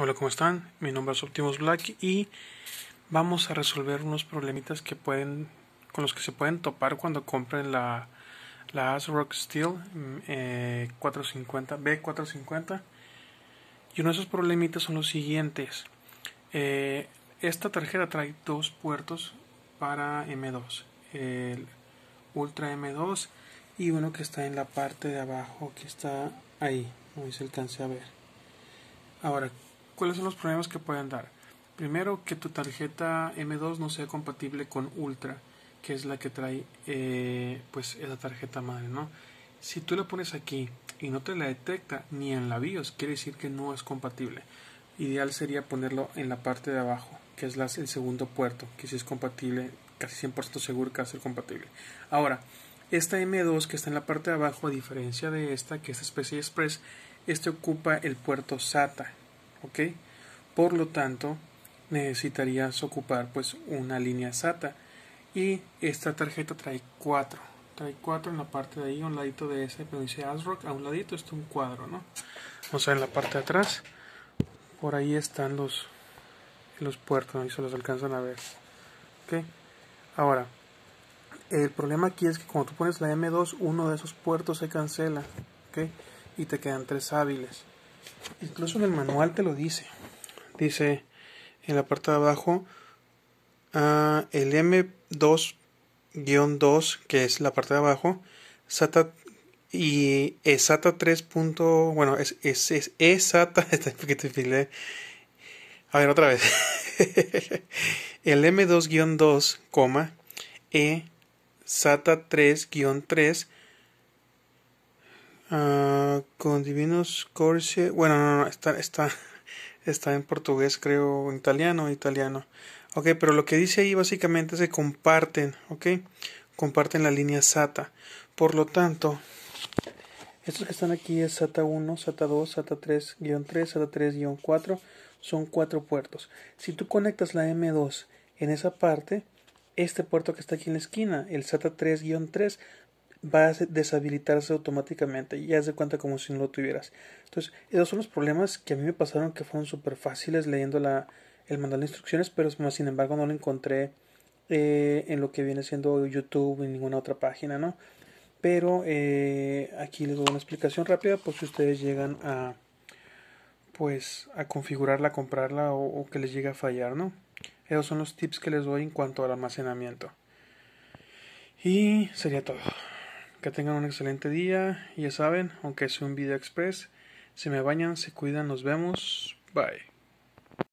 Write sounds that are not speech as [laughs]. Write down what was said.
Hola, ¿cómo están? Mi nombre es Optimus Black y vamos a resolver unos problemitas que pueden con los que se pueden topar cuando compren la, la ASRock Steel 450, mm, eh, B450. Y uno de esos problemitas son los siguientes. Eh, esta tarjeta trae dos puertos para M2, el Ultra M2 y uno que está en la parte de abajo que está ahí, no se alcance a ver. Ahora, ¿cuáles son los problemas que pueden dar? Primero, que tu tarjeta M2 no sea compatible con Ultra, que es la que trae eh, pues esa tarjeta madre, ¿no? Si tú la pones aquí y no te la detecta ni en la BIOS, quiere decir que no es compatible. Ideal sería ponerlo en la parte de abajo, que es el segundo puerto, que si es compatible, casi 100% seguro que va a ser compatible. Ahora, esta M2 que está en la parte de abajo, a diferencia de esta, que es especie Express, este ocupa el puerto SATA, ¿ok? Por lo tanto, necesitarías ocupar pues una línea SATA y esta tarjeta trae cuatro, trae 4 en la parte de ahí un ladito de ese pero dice ASRock a un ladito está un cuadro no o sea en la parte de atrás por ahí están los los puertos ahí se los alcanzan a ver ok ahora el problema aquí es que cuando tú pones la M2 uno de esos puertos se cancela y te quedan tres hábiles Incluso en el manual te lo dice. Dice en la parte de abajo ah, el M2-2, que es la parte de abajo, SATA y SATA 3. bueno, es, es, es, SATA. [laughs] A ver, otra vez. [laughs] el M2-2, E SATA 3-3 Uh, con Divinos Corse. Bueno, no, no, está, está, [laughs] está en portugués, creo, en italiano, italiano. Ok, pero lo que dice ahí básicamente se comparten, ok, comparten la línea SATA. Por lo tanto, estos que están aquí es SATA 1, SATA 2, SATA 3-3, SATA 3-4, son cuatro puertos. Si tú conectas la M2 en esa parte, este puerto que está aquí en la esquina, el SATA 3-3, va a deshabilitarse automáticamente y ya de cuenta como si no lo tuvieras. Entonces, esos son los problemas que a mí me pasaron que fueron súper fáciles leyendo la, el manual de instrucciones, pero sin embargo no lo encontré eh, en lo que viene siendo YouTube en ninguna otra página, Pero eh, aquí les doy una explicación rápida por si ustedes llegan a pues a configurarla, comprarla o, o que les llegue a fallar, ¿no? Esos son los tips que les doy en cuanto al almacenamiento. Y sería todo que tengan un excelente día. Ya saben, aunque sea un video express, se me bañan, se cuidan, nos vemos. Bye.